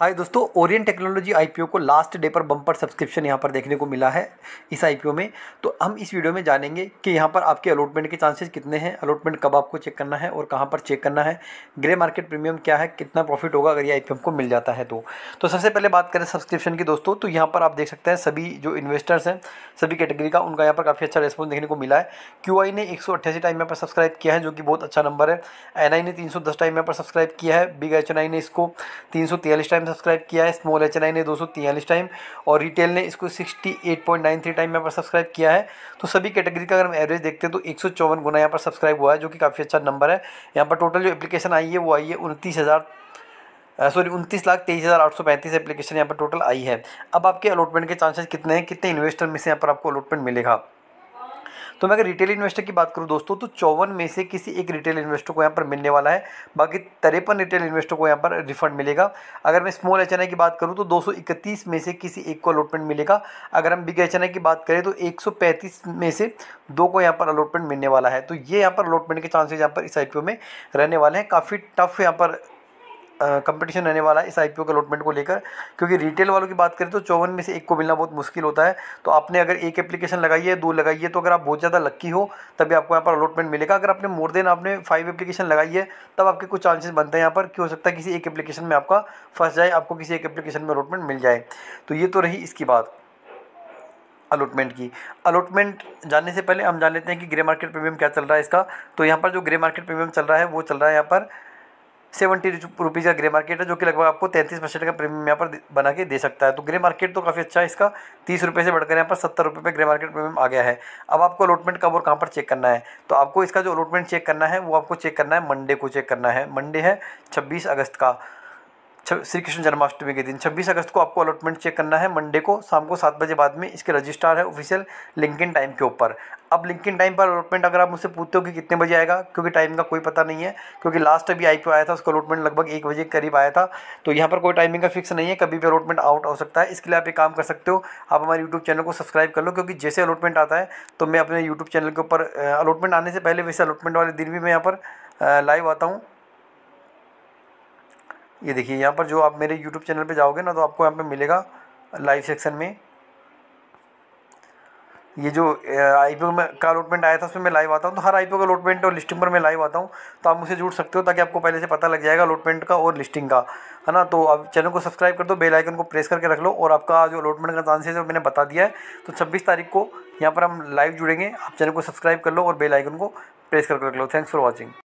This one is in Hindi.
हाय दोस्तों ओरियन टेक्नोलॉजी आईपीओ को लास्ट डे पर बम्पर सब्सक्रिप्शन यहाँ पर देखने को मिला है इस आईपीओ में तो हम इस वीडियो में जानेंगे कि यहाँ पर आपके अलॉटमेंट के चांसेस कितने हैं अलॉटमेंट कब आपको चेक करना है और कहाँ पर चेक करना है ग्रे मार्केट प्रीमियम क्या है कितना प्रॉफिट होगा अगर ये आई हमको मिल जाता है तो तो सबसे पहले बात करें सब्सक्रिप्शन की दोस्तों तो यहाँ पर आप देख सकते हैं सभी जो इन्वेस्टर्स हैं सभी कैटेगरी का उनका यहाँ पर काफ़ी अच्छा रेस्पॉन्स देखने को मिला है क्यू ने एक टाइम यहाँ पर सब्सक्राइब किया है जो कि बहुत अच्छा नंबर है एन ने तीन टाइम यहाँ पर सब्सक्राइब किया है बिग एच ने इसको तीन टाइम सब्सक्राइब किया है स्मॉल एच ने दो टाइम और रिटेल ने इसको 68.93 टाइम यहाँ पर सब्सक्राइब किया है तो सभी कैटेगरी का अगर हम एवरेज देखते हैं तो एक गुना यहाँ पर सब्सक्राइब हुआ है जो कि काफ़ी अच्छा नंबर है यहाँ पर टोटल जो एप्लीकेशन आई है वो आई है उनतीस सॉरी उनतीस लाख तेईस हज़ार आठ सौ पैंतीस एप्लीकेशन यहाँ पर टोटल आई है अब आपके अलॉटमेंट के चांसेस कितने हैं कितने इन्वेस्टर में से यहाँ पर आपको अलॉटमेंट मिलेगा तो मैं अगर रिटेल इन्वेस्टर की बात करूँ दोस्तों तो चौवन में से किसी एक रिटेल इन्वेस्टर को यहाँ पर मिलने वाला है बाकी तिरपन रिटेल इन्वेस्टर को यहाँ पर रिफंड मिलेगा अगर मैं स्मॉल एच की बात करूँ तो दो में से किसी एक को अलॉटमेंट मिलेगा अगर हम बिग एच की बात करें तो एक में से दो को यहाँ पर अलॉटमेंट मिलने वाला है तो ये यहाँ पर अलॉटमेंट के चांसेज यहाँ पर इस आई में रहने वाले हैं काफ़ी टफ यहाँ पर कंपटीशन रहने वाला है इस आई के अलॉटमेंट को लेकर क्योंकि रिटेल वालों की बात करें तो चौवन में से एक को मिलना बहुत मुश्किल होता है तो आपने अगर एक एप्लीकेशन लगाई है दो लगाई है तो अगर आप बहुत ज़्यादा लक्की हो तभी आपको यहाँ पर अलॉटमेंट मिलेगा अगर आपने मोर देन आपने फाइव एप्लीकेशन लगाई है तब आपके कुछ चांसेस बनते हैं यहाँ पर कि हो सकता है किसी एक एप्लीकेशन में आपका फंस जाए आपको किसी एक एप्लीकेशन में अलॉटमेंट मिल जाए तो ये तो रही इसकी बात अलॉटमेंट की अलॉटमेंट जानने से पहले हम जान लेते हैं कि ग्रे मार्केट प्रीमियम क्या चल रहा है इसका तो यहाँ पर जो ग्रे मार्केट प्रीमियम चल रहा है वो चल रहा है यहाँ पर सेवेंटी रुपीज़ का ग्रे मार्केट है जो कि लगभग आपको तैंतीस परसेंट का प्रीमियम यहाँ पर बना के दे सकता है तो ग्रे मार्केट तो काफ़ी अच्छा है इसका तीस रुपये से बढ़कर यहाँ पर सत्तर रुपये पर ग्रे मार्केट प्रीमियम आ गया है अब आपको अलॉटमेंट कब और कहाँ पर चेक करना है तो आपको इसका जो अलॉटमेंट चेक करना है वो आपको चेक करना है मंडे को चेक करना है मंडे है छब्बीस अगस्त का श्री कृष्ण जन्माष्टमी के दिन 26 अगस्त को आपको अलॉटमेंट चेक करना है मंडे को शाम को सात बजे बाद में इसके रजिस्ट्रार है ऑफिशियल लिंकिन टाइम के ऊपर अब लिंकिन टाइम पर अलॉटमेंट अगर आप मुझसे पूछते हो कि कितने बजे आएगा क्योंकि टाइम का कोई पता नहीं है क्योंकि लास्ट अभी आई आया था उसका अलॉटमेंट लगभग एक बजे के करीब आया था तो यहाँ पर कोई टाइमिंग का फिक्स नहीं है कभी भी अलॉटमेंट आउट हो सकता है इसके लिए आप एक काम कर सकते हो आप हमारे यूट्यूब चैनल को सब्सक्राइब कर लो क्योंकि जैसे अलॉटमेंट आता है तो मैं अपने यूट्यूब चैनल के ऊपर अलॉटमेंट आने से पहले वैसे अलॉटमेंट वाले दिन भी मैं यहाँ पर लाइव आता हूँ ये देखिए यहाँ पर जो आप मेरे यूट्यूब चैनल पे जाओगे ना तो आपको यहाँ पे मिलेगा लाइव सेक्शन में ये जो आई में का अलॉटमेंट आया था उसमें मैं लाइव आता हूँ तो हर आई का अलॉटमेंट और लिस्टिंग पर मैं लाइव आता हूँ तो आप मुझसे जुड़ सकते हो ताकि आपको पहले से पता लग जाएगा अलॉटमेंट का और लिस्टिंग का है ना तो आप चैनल को सब्सक्राइब कर दो बेल आइकन को प्रेस करके रख लो और आपका जो अलॉटमेंट का चांसेस है वो मैंने बता दिया है तो छब्बीस तारीख को यहाँ पर हम लाइव जुड़ेंगे आप चैनल को सब्सक्राइब कर लो और बेल आइकन को प्रेस करके रख लो थैंक्स फॉर वॉचिंग